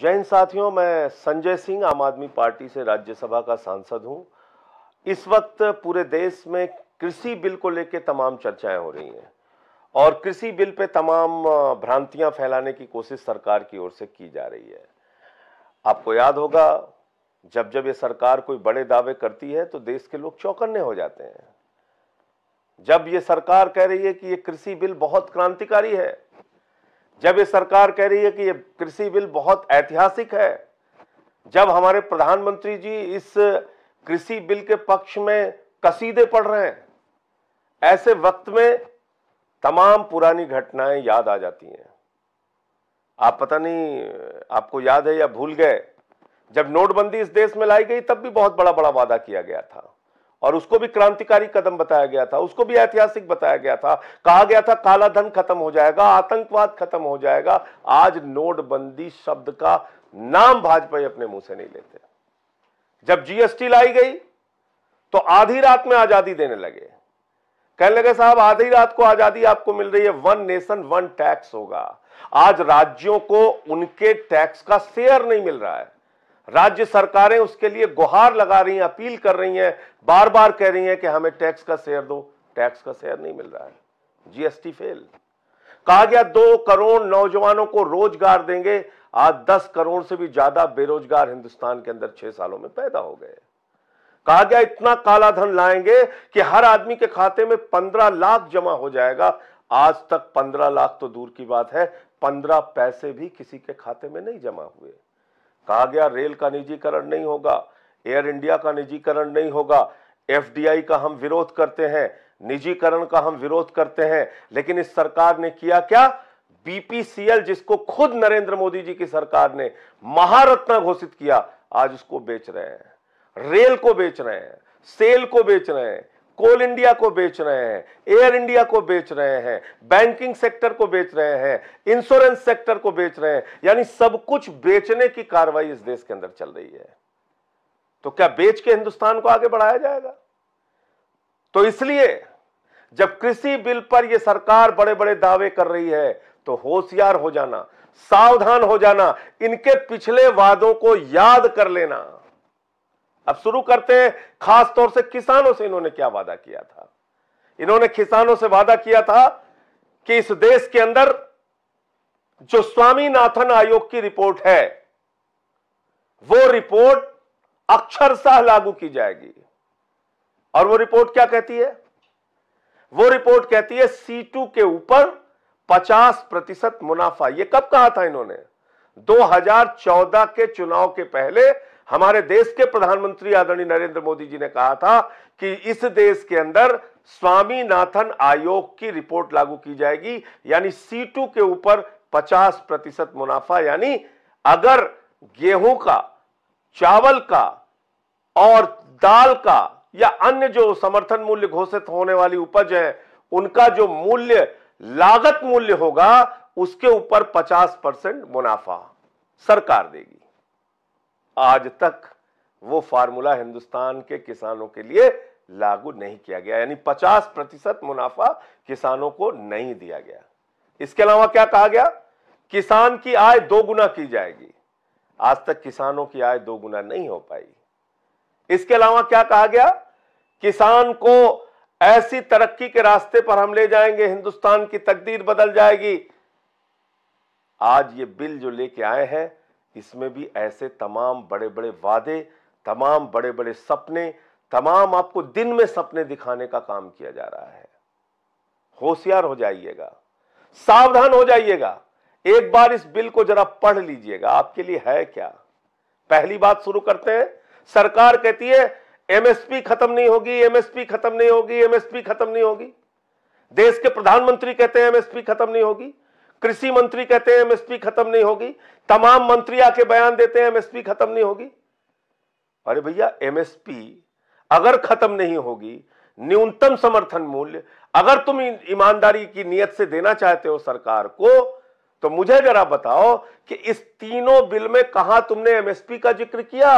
जैन साथियों मैं संजय सिंह आम आदमी पार्टी से राज्यसभा का सांसद हूं इस वक्त पूरे देश में कृषि बिल को लेकर तमाम चर्चाएं हो रही हैं और कृषि बिल पे तमाम भ्रांतियां फैलाने की कोशिश सरकार की ओर से की जा रही है आपको याद होगा जब जब ये सरकार कोई बड़े दावे करती है तो देश के लोग चौकन्ने हो जाते हैं जब ये सरकार कह रही है कि ये कृषि बिल बहुत क्रांतिकारी है जब ये सरकार कह रही है कि ये कृषि बिल बहुत ऐतिहासिक है जब हमारे प्रधानमंत्री जी इस कृषि बिल के पक्ष में कसीदे पढ़ रहे हैं ऐसे वक्त में तमाम पुरानी घटनाएं याद आ जाती हैं आप पता नहीं आपको याद है या भूल गए जब नोटबंदी इस देश में लाई गई तब भी बहुत बड़ा बड़ा वादा किया गया था और उसको भी क्रांतिकारी कदम बताया गया था उसको भी ऐतिहासिक बताया गया था कहा गया था काला धन खत्म हो जाएगा आतंकवाद खत्म हो जाएगा आज नोटबंदी शब्द का नाम भाजपा अपने मुंह से नहीं लेते जब जीएसटी लाई गई तो आधी रात में आजादी देने लगे कहने लगे साहब आधी रात को आजादी आपको मिल रही है वन नेशन वन टैक्स होगा आज राज्यों को उनके टैक्स का शेयर नहीं मिल रहा है राज्य सरकारें उसके लिए गुहार लगा रही हैं अपील कर रही हैं बार बार कह रही हैं कि हमें टैक्स का शेयर दो टैक्स का शेयर नहीं मिल रहा है जीएसटी फेल कहा गया दो करोड़ नौजवानों को रोजगार देंगे आज दस करोड़ से भी ज्यादा बेरोजगार हिंदुस्तान के अंदर छह सालों में पैदा हो गए कहा गया इतना काला धन लाएंगे कि हर आदमी के खाते में पंद्रह लाख जमा हो जाएगा आज तक पंद्रह लाख तो दूर की बात है पंद्रह पैसे भी किसी के खाते में नहीं जमा हुए कहा गया रेल का निजीकरण नहीं होगा एयर इंडिया का निजीकरण नहीं होगा एफडीआई का हम विरोध करते हैं निजीकरण का हम विरोध करते हैं लेकिन इस सरकार ने किया क्या बीपीसीएल जिसको खुद नरेंद्र मोदी जी की सरकार ने महारत्न घोषित किया आज उसको बेच रहे हैं रेल को बेच रहे हैं सेल को बेच रहे हैं कोल इंडिया को बेच रहे हैं एयर इंडिया को बेच रहे हैं बैंकिंग सेक्टर को बेच रहे हैं इंश्योरेंस सेक्टर को बेच रहे हैं यानी सब कुछ बेचने की कार्रवाई इस देश के अंदर चल रही है तो क्या बेच के हिंदुस्तान को आगे बढ़ाया जाएगा तो इसलिए जब कृषि बिल पर यह सरकार बड़े बड़े दावे कर रही है तो होशियार हो जाना सावधान हो जाना इनके पिछले वादों को याद कर लेना अब शुरू करते हैं खास तौर से किसानों से इन्होंने क्या वादा किया था इन्होंने किसानों से वादा किया था कि इस देश के अंदर जो स्वामीनाथन आयोग की रिपोर्ट है वो रिपोर्ट अक्षरशाह लागू की जाएगी और वो रिपोर्ट क्या कहती है वो रिपोर्ट कहती है सीटू के ऊपर 50 प्रतिशत मुनाफा ये कब कहा था इन्होंने 2014 के चुनाव के पहले हमारे देश के प्रधानमंत्री आदरणीय नरेंद्र मोदी जी ने कहा था कि इस देश के अंदर स्वामीनाथन आयोग की रिपोर्ट लागू की जाएगी यानी सीटू के ऊपर 50 प्रतिशत मुनाफा यानी अगर गेहूं का चावल का और दाल का या अन्य जो समर्थन मूल्य घोषित होने वाली उपज है उनका जो मूल्य लागत मूल्य होगा उसके ऊपर 50 परसेंट मुनाफा सरकार देगी आज तक वो फार्मूला हिंदुस्तान के किसानों के लिए लागू नहीं किया गया यानी 50 प्रतिशत मुनाफा किसानों को नहीं दिया गया इसके अलावा क्या कहा गया किसान की आय दो गुना की जाएगी आज तक किसानों की आय दो गुना नहीं हो पाई इसके अलावा क्या कहा गया किसान को ऐसी तरक्की के रास्ते पर हम ले जाएंगे हिंदुस्तान की तकदीर बदल जाएगी आज ये बिल जो लेके आए हैं इसमें भी ऐसे तमाम बड़े बड़े वादे तमाम बड़े बड़े सपने तमाम आपको दिन में सपने दिखाने का काम किया जा रहा है होशियार हो जाइएगा सावधान हो जाइएगा एक बार इस बिल को जरा पढ़ लीजिएगा आपके लिए है क्या पहली बात शुरू करते हैं सरकार कहती है एमएसपी खत्म नहीं होगी एमएसपी खत्म नहीं होगी एमएसपी खत्म नहीं होगी देश के प्रधानमंत्री कहते हैं एमएसपी खत्म नहीं होगी कृषि मंत्री कहते हैं एमएसपी खत्म नहीं होगी तमाम मंत्री आके बयान देते हैं एमएसपी खत्म नहीं होगी अरे भैया एमएसपी अगर खत्म नहीं होगी न्यूनतम समर्थन मूल्य अगर तुम ईमानदारी की नियत से देना चाहते हो सरकार को तो मुझे जरा बताओ कि इस तीनों बिल में कहा तुमने एमएसपी का जिक्र किया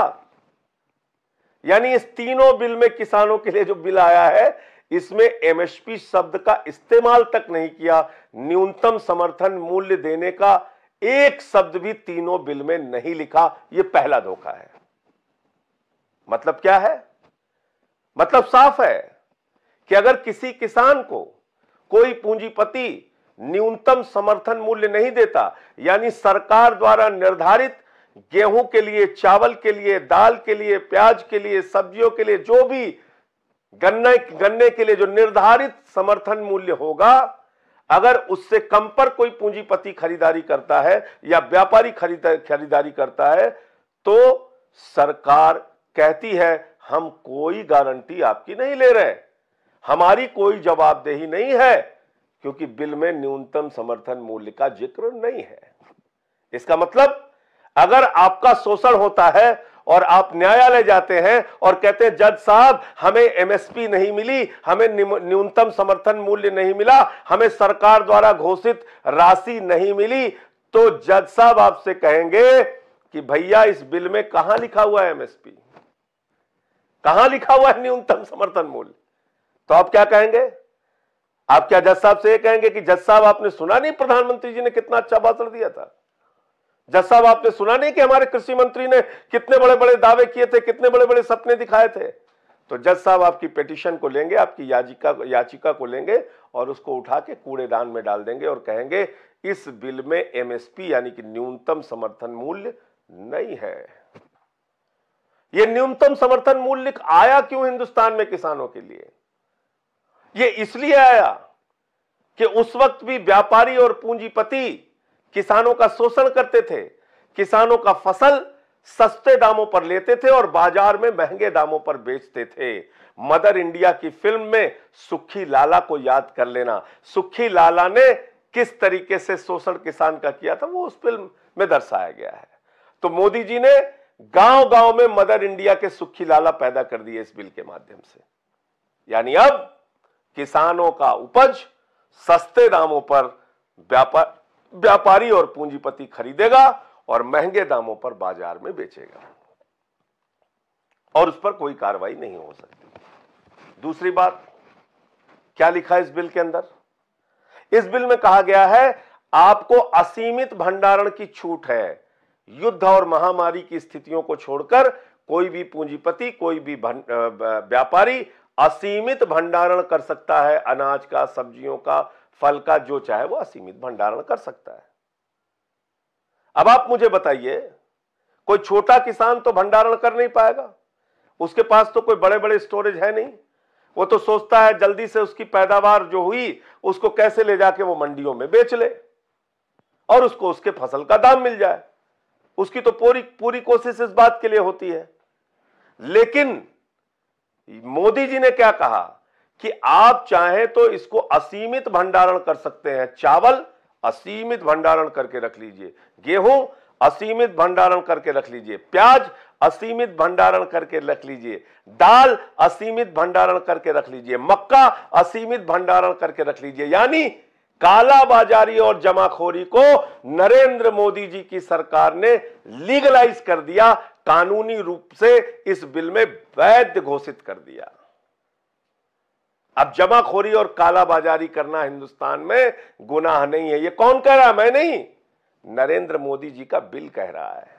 यानी इस तीनों बिल में किसानों के लिए जो बिल आया है इसमें एमएसपी शब्द का इस्तेमाल तक नहीं किया न्यूनतम समर्थन मूल्य देने का एक शब्द भी तीनों बिल में नहीं लिखा यह पहला धोखा है मतलब क्या है मतलब साफ है कि अगर किसी किसान को कोई पूंजीपति न्यूनतम समर्थन मूल्य नहीं देता यानी सरकार द्वारा निर्धारित गेहूं के लिए चावल के लिए दाल के लिए प्याज के लिए सब्जियों के लिए जो भी गन्ने गन्ने के लिए जो निर्धारित समर्थन मूल्य होगा अगर उससे कम पर कोई पूंजीपति खरीदारी करता है या व्यापारी खरीदारी करता है तो सरकार कहती है हम कोई गारंटी आपकी नहीं ले रहे हमारी कोई जवाबदेही नहीं है क्योंकि बिल में न्यूनतम समर्थन मूल्य का जिक्र नहीं है इसका मतलब अगर आपका शोषण होता है और आप न्यायालय जाते हैं और कहते हैं जज साहब हमें एमएसपी नहीं मिली हमें न्यूनतम समर्थन मूल्य नहीं मिला हमें सरकार द्वारा घोषित राशि नहीं मिली तो जज साहब आपसे कहेंगे कि भैया इस बिल में कहां लिखा हुआ है एमएसपी कहां लिखा हुआ है न्यूनतम समर्थन मूल्य तो आप क्या कहेंगे आप क्या जज साहब से ये कहेंगे कि जज साहब आपने सुना नहीं प्रधानमंत्री जी ने कितना अच्छा भाषण दिया था जैसा अब आपने सुना नहीं कि हमारे कृषि मंत्री ने कितने बड़े बड़े दावे किए थे कितने बड़े बड़े सपने दिखाए थे तो जज साहब आपकी पिटिशन को लेंगे आपकी याचिका याचिका को लेंगे और उसको उठा के कूड़ेदान में डाल देंगे और कहेंगे इस बिल में एमएसपी यानी कि न्यूनतम समर्थन मूल्य नहीं है यह न्यूनतम समर्थन मूल्य आया क्यों हिंदुस्तान में किसानों के लिए यह इसलिए आया कि उस वक्त भी व्यापारी और पूंजीपति किसानों का शोषण करते थे किसानों का फसल सस्ते दामों पर लेते थे और बाजार में महंगे दामों पर बेचते थे मदर इंडिया की फिल्म में सुखी लाला को याद कर लेना सुखी लाला ने किस तरीके से शोषण किसान का किया था वो उस फिल्म में दर्शाया गया है तो मोदी जी ने गांव गांव में मदर इंडिया के सुखी लाला पैदा कर दिए इस बिल के माध्यम से यानी अब किसानों का उपज सस्ते दामों पर व्यापार व्यापारी और पूंजीपति खरीदेगा और महंगे दामों पर बाजार में बेचेगा और उस पर कोई कार्रवाई नहीं हो सकती दूसरी बात क्या लिखा इस बिल के अंदर इस बिल में कहा गया है आपको असीमित भंडारण की छूट है युद्ध और महामारी की स्थितियों को छोड़कर कोई भी पूंजीपति कोई भी व्यापारी असीमित भंडारण कर सकता है अनाज का सब्जियों का फल का जो चाहे वो असीमित भंडारण कर सकता है अब आप मुझे बताइए कोई छोटा किसान तो भंडारण कर नहीं पाएगा उसके पास तो कोई बड़े बड़े स्टोरेज है नहीं वो तो सोचता है जल्दी से उसकी पैदावार जो हुई उसको कैसे ले जाके वो मंडियों में बेच ले और उसको उसके फसल का दाम मिल जाए उसकी तो पूरी पूरी कोशिश इस बात के लिए होती है लेकिन मोदी जी ने क्या कहा कि आप चाहें तो इसको असीमित भंडारण कर सकते हैं चावल असीमित भंडारण करके रख लीजिए गेहूं असीमित भंडारण करके रख लीजिए प्याज असीमित भंडारण करके रख लीजिए दाल असीमित भंडारण करके रख लीजिए मक्का असीमित भंडारण करके रख लीजिए यानी काला बाजारी और जमाखोरी को नरेंद्र मोदी जी की सरकार ने लीगलाइज कर दिया कानूनी रूप से इस बिल में वैध घोषित कर दिया अब जमाखोरी और कालाबाजारी करना हिंदुस्तान में गुनाह नहीं है ये कौन कह रहा है मैं नहीं नरेंद्र मोदी जी का बिल कह रहा है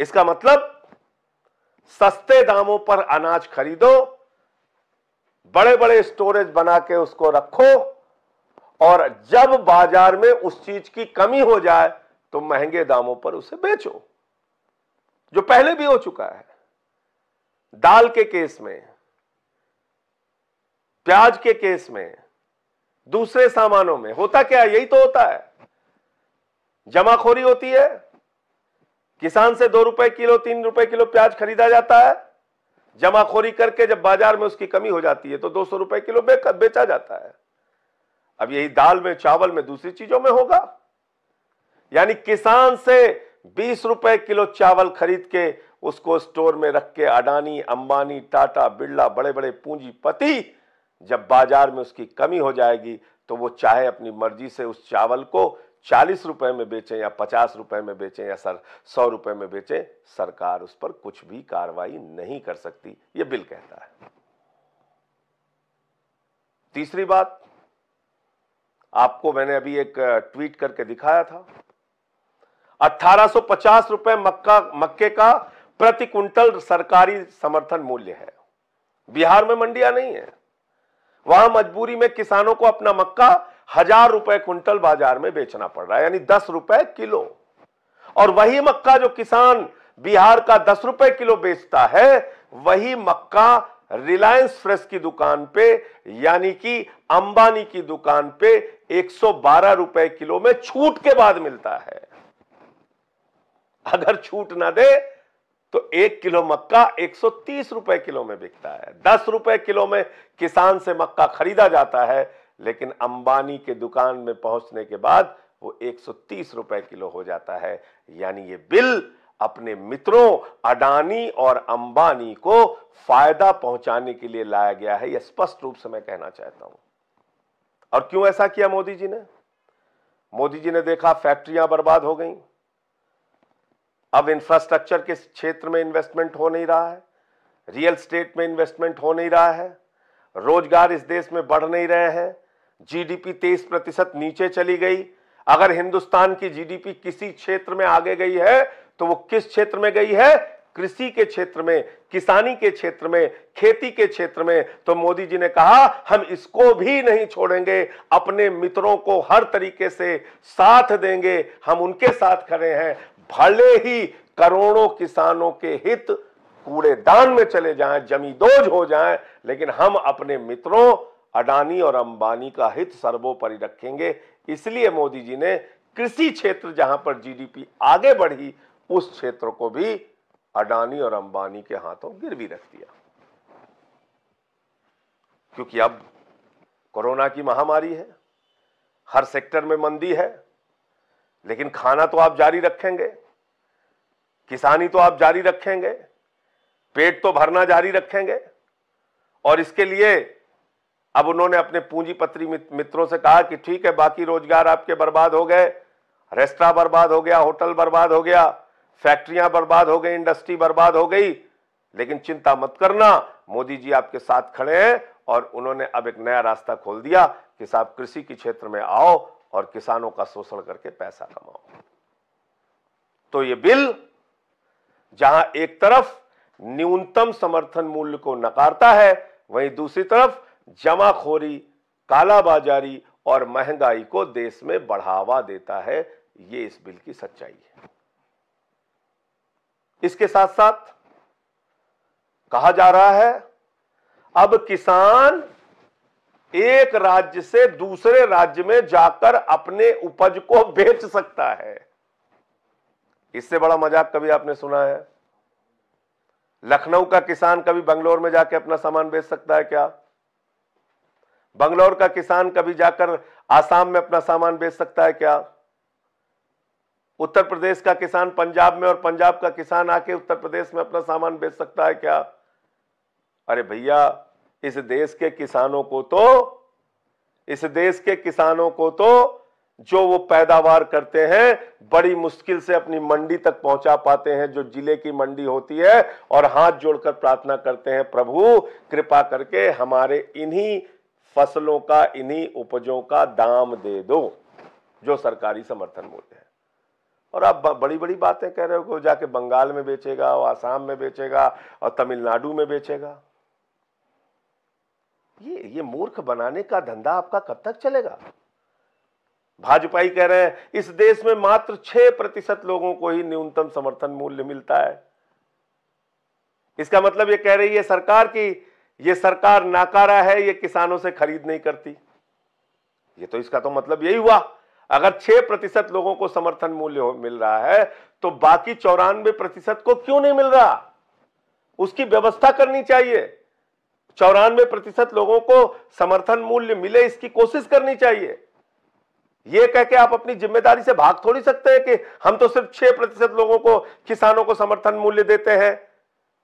इसका मतलब सस्ते दामों पर अनाज खरीदो बड़े बड़े स्टोरेज बना के उसको रखो और जब बाजार में उस चीज की कमी हो जाए तो महंगे दामों पर उसे बेचो जो पहले भी हो चुका है दाल के केस में प्याज के केस में दूसरे सामानों में होता क्या यही तो होता है जमाखोरी होती है किसान से दो रुपए किलो तीन रुपए किलो प्याज खरीदा जाता है जमाखोरी करके जब बाजार में उसकी कमी हो जाती है तो दो सौ रुपए किलो बेचा जाता है अब यही दाल में चावल में दूसरी चीजों में होगा यानी किसान से बीस रुपए किलो चावल खरीद के उसको स्टोर में रख के अडानी अंबानी टाटा बिरला बड़े बड़े पूंजीपति जब बाजार में उसकी कमी हो जाएगी तो वो चाहे अपनी मर्जी से उस चावल को चालीस रुपए में बेचें या पचास रुपए में बेचें या सर सौ रुपए में बेचें सरकार उस पर कुछ भी कार्रवाई नहीं कर सकती ये बिल कहता है तीसरी बात आपको मैंने अभी एक ट्वीट करके दिखाया था 1850 रुपए मक्का मक्के का प्रति क्विंटल सरकारी समर्थन मूल्य है बिहार में मंडियां नहीं है वहां मजबूरी में किसानों को अपना मक्का हजार रुपए क्विंटल बाजार में बेचना पड़ रहा है यानी दस रुपए किलो और वही मक्का जो किसान बिहार का दस रुपए किलो बेचता है वही मक्का रिलायंस फ्रेश की दुकान पे यानी कि अंबानी की दुकान पे 112 रुपए किलो में छूट के बाद मिलता है अगर छूट ना दे तो एक किलो मक्का 130 रुपए किलो में बिकता है दस रुपए किलो में किसान से मक्का खरीदा जाता है लेकिन अंबानी के दुकान में पहुंचने के बाद वो 130 रुपए किलो हो जाता है यानी ये बिल अपने मित्रों अडानी और अंबानी को फायदा पहुंचाने के लिए लाया गया है यह स्पष्ट रूप से मैं कहना चाहता हूं और क्यों ऐसा किया मोदी जी ने मोदी जी ने देखा फैक्ट्रियां बर्बाद हो गईं अब इंफ्रास्ट्रक्चर के क्षेत्र में इन्वेस्टमेंट हो नहीं रहा है रियल स्टेट में इन्वेस्टमेंट हो नहीं रहा है रोजगार इस देश में बढ़ नहीं रहे हैं जीडीपी 23 प्रतिशत नीचे चली गई अगर हिंदुस्तान की जीडीपी किसी क्षेत्र में आगे गई है तो वो किस क्षेत्र में गई है कृषि के क्षेत्र में किसानी के क्षेत्र में खेती के क्षेत्र में तो मोदी जी ने कहा हम इसको भी नहीं छोड़ेंगे अपने मित्रों को हर तरीके से साथ देंगे हम उनके साथ खड़े हैं भले ही करोड़ों किसानों के हित कूड़ेदान में चले जाएं जमीदोज हो जाएं लेकिन हम अपने मित्रों अडानी और अंबानी का हित सर्वोपरि रखेंगे इसलिए मोदी जी ने कृषि क्षेत्र जहां पर जीडीपी आगे बढ़ी उस क्षेत्र को भी अडानी और अंबानी के हाथों गिर भी रख दिया क्योंकि अब कोरोना की महामारी है हर सेक्टर में मंदी है लेकिन खाना तो आप जारी रखेंगे किसानी तो आप जारी रखेंगे पेट तो भरना जारी रखेंगे और इसके लिए अब उन्होंने अपने पूंजीपत्री मित्रों से कहा कि ठीक है बाकी रोजगार आपके बर्बाद हो गए रेस्टोरा बर्बाद हो गया होटल बर्बाद हो गया फैक्ट्रियां बर्बाद हो गई इंडस्ट्री बर्बाद हो गई लेकिन चिंता मत करना मोदी जी आपके साथ खड़े हैं और उन्होंने अब एक नया रास्ता खोल दिया कि साहब कृषि के क्षेत्र में आओ और किसानों का शोषण करके पैसा कमाओ तो ये बिल जहां एक तरफ न्यूनतम समर्थन मूल्य को नकारता है वहीं दूसरी तरफ जमाखोरी कालाबाजारी और महंगाई को देश में बढ़ावा देता है ये इस बिल की सच्चाई है इसके साथ साथ कहा जा रहा है अब किसान एक राज्य से दूसरे राज्य में जाकर अपने उपज को बेच सकता है इससे बड़ा मजाक कभी आपने सुना है लखनऊ का किसान कभी बंगलोर में जाके अपना सामान बेच सकता है क्या बंगलोर का किसान कभी जाकर आसाम में अपना सामान बेच सकता है क्या उत्तर प्रदेश का किसान पंजाब में और पंजाब का किसान आके उत्तर प्रदेश में अपना सामान बेच सकता है क्या अरे भैया इस देश के किसानों को तो इस देश के किसानों को तो जो वो पैदावार करते हैं बड़ी मुश्किल से अपनी मंडी तक पहुंचा पाते हैं जो जिले की मंडी होती है और हाथ जोड़कर प्रार्थना करते हैं प्रभु कृपा करके हमारे इन्हीं फसलों का इन्हीं उपजों का दाम दे दो जो सरकारी समर्थन मूल्य है और आप बड़ी बड़ी बातें कह रहे हो कि जाके बंगाल में बेचेगा और आसाम में बेचेगा और तमिलनाडु में बेचेगा ये ये मूर्ख बनाने का धंधा आपका कब तक चलेगा भाजपा ही कह रहे हैं इस देश में मात्र छह प्रतिशत लोगों को ही न्यूनतम समर्थन मूल्य मिलता है इसका मतलब ये कह रही है सरकार की ये सरकार नाकारा है ये किसानों से खरीद नहीं करती ये तो इसका तो मतलब यही हुआ अगर छह प्रतिशत लोगों को समर्थन मूल्य मिल रहा है तो बाकी चौरानवे प्रतिशत को क्यों नहीं मिल रहा उसकी व्यवस्था करनी चाहिए चौरानवे प्रतिशत लोगों को समर्थन मूल्य मिले इसकी कोशिश करनी चाहिए ये कह के आप अपनी जिम्मेदारी से भाग थोड़ी सकते हैं कि हम तो सिर्फ छह प्रतिशत लोगों को किसानों को समर्थन मूल्य देते हैं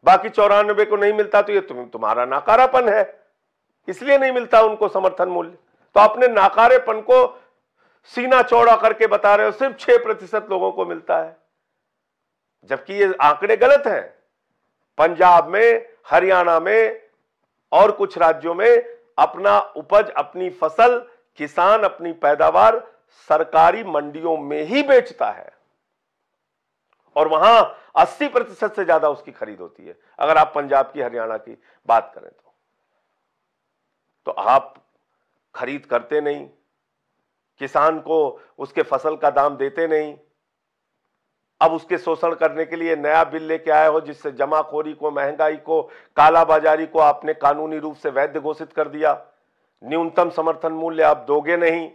बाकी चौरानबे को नहीं मिलता तो ये तुम तुम्हारा नाकारापन है इसलिए नहीं मिलता उनको समर्थन मूल्य तो अपने नाकारेपन को सीना चौड़ा करके बता रहे हो सिर्फ छह प्रतिशत लोगों को मिलता है जबकि ये आंकड़े गलत हैं पंजाब में हरियाणा में और कुछ राज्यों में अपना उपज अपनी फसल किसान अपनी पैदावार सरकारी मंडियों में ही बेचता है और वहां 80 प्रतिशत से ज्यादा उसकी खरीद होती है अगर आप पंजाब की हरियाणा की बात करें तो तो आप खरीद करते नहीं किसान को उसके फसल का दाम देते नहीं अब उसके शोषण करने के लिए नया बिल लेके आए हो जिससे जमाखोरी को महंगाई को कालाबाजारी को आपने कानूनी रूप से वैध घोषित कर दिया न्यूनतम समर्थन मूल्य आप दोगे नहीं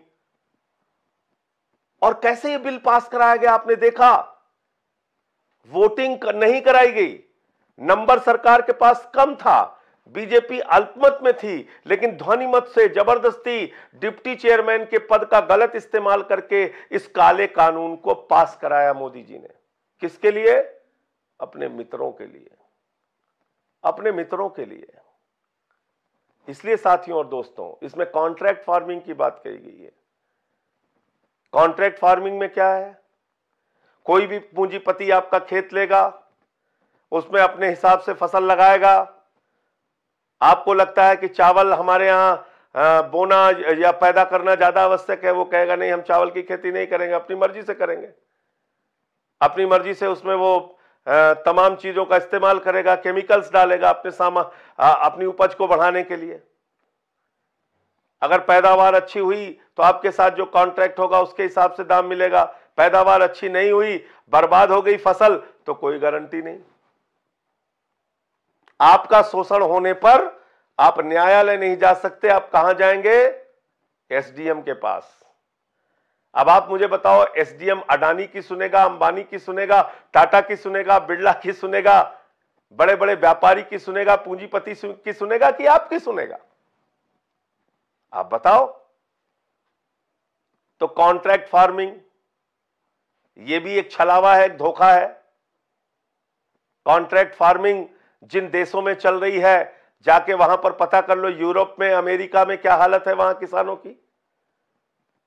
और कैसे ये बिल पास कराया गया आपने देखा वोटिंग नहीं कराई गई नंबर सरकार के पास कम था बीजेपी अल्पमत में थी लेकिन ध्वनिमत से जबरदस्ती डिप्टी चेयरमैन के पद का गलत इस्तेमाल करके इस काले कानून को पास कराया मोदी जी ने किसके लिए अपने मित्रों के लिए अपने मित्रों के लिए इसलिए साथियों और दोस्तों इसमें कॉन्ट्रैक्ट फार्मिंग की बात कही गई है कॉन्ट्रैक्ट फार्मिंग में क्या है कोई भी पूंजीपति आपका खेत लेगा उसमें अपने हिसाब से फसल लगाएगा आपको लगता है कि चावल हमारे यहां बोना या पैदा करना ज़्यादा आवश्यक है वो कहेगा नहीं हम चावल की खेती नहीं करेंगे अपनी मर्जी से करेंगे अपनी मर्जी से उसमें वो तमाम चीज़ों का इस्तेमाल करेगा केमिकल्स डालेगा अपने सामान अपनी उपज को बढ़ाने के लिए अगर पैदावार अच्छी हुई तो आपके साथ जो कॉन्ट्रैक्ट होगा उसके हिसाब से दाम मिलेगा पैदावार अच्छी नहीं हुई बर्बाद हो गई फसल तो कोई गारंटी नहीं आपका शोषण होने पर आप न्यायालय नहीं जा सकते आप कहां जाएंगे एसडीएम के पास अब आप मुझे बताओ एसडीएम अडानी की सुनेगा अंबानी की सुनेगा टाटा की सुनेगा बिरला की सुनेगा बड़े बड़े व्यापारी की सुनेगा पूंजीपति की सुनेगा कि आपकी सुनेगा आप बताओ तो कॉन्ट्रैक्ट फार्मिंग यह भी एक छलावा है धोखा है कॉन्ट्रैक्ट फार्मिंग जिन देशों में चल रही है जाके वहां पर पता कर लो यूरोप में अमेरिका में क्या हालत है वहां किसानों की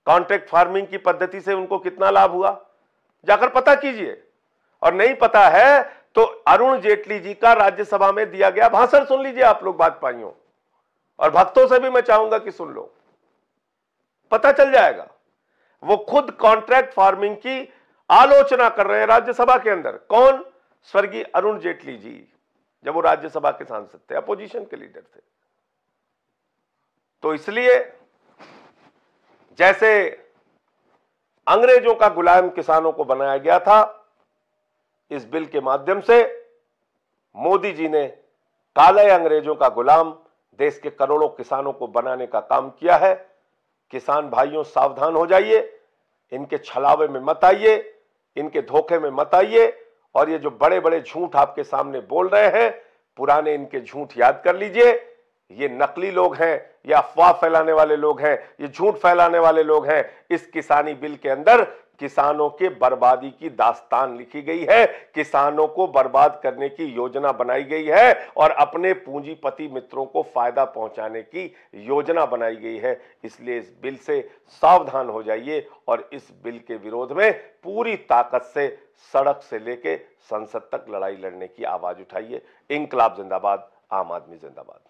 कॉन्ट्रैक्ट फार्मिंग की पद्धति से उनको कितना लाभ हुआ जाकर पता कीजिए और नहीं पता है तो अरुण जेटली जी का राज्यसभा में दिया गया भाषण सुन लीजिए आप लोग भाजपाइयों और भक्तों से भी मैं चाहूंगा कि सुन लो पता चल जाएगा वो खुद कॉन्ट्रैक्ट फार्मिंग की आलोचना कर रहे हैं राज्यसभा के अंदर कौन स्वर्गीय अरुण जेटली जी जब वो राज्यसभा के सांसद थे अपोजिशन के लीडर थे तो इसलिए जैसे अंग्रेजों का गुलाम किसानों को बनाया गया था इस बिल के माध्यम से मोदी जी ने काले अंग्रेजों का गुलाम देश के करोड़ों किसानों को बनाने का काम किया है किसान भाइयों सावधान हो जाइए इनके छलावे में मत आइए इनके धोखे में मत आइए और ये जो बड़े बड़े झूठ आपके सामने बोल रहे हैं पुराने इनके झूठ याद कर लीजिए ये नकली लोग हैं या अफवाह फैलाने वाले लोग हैं ये झूठ फैलाने वाले लोग हैं इस किसानी बिल के अंदर किसानों के बर्बादी की दास्तान लिखी गई है किसानों को बर्बाद करने की योजना बनाई गई है और अपने पूंजीपति मित्रों को फायदा पहुंचाने की योजना बनाई गई है इसलिए इस बिल से सावधान हो जाइए और इस बिल के विरोध में पूरी ताकत से सड़क से लेके संसद तक लड़ाई लड़ने की आवाज उठाइए इंकलाब जिंदाबाद आम आदमी जिंदाबाद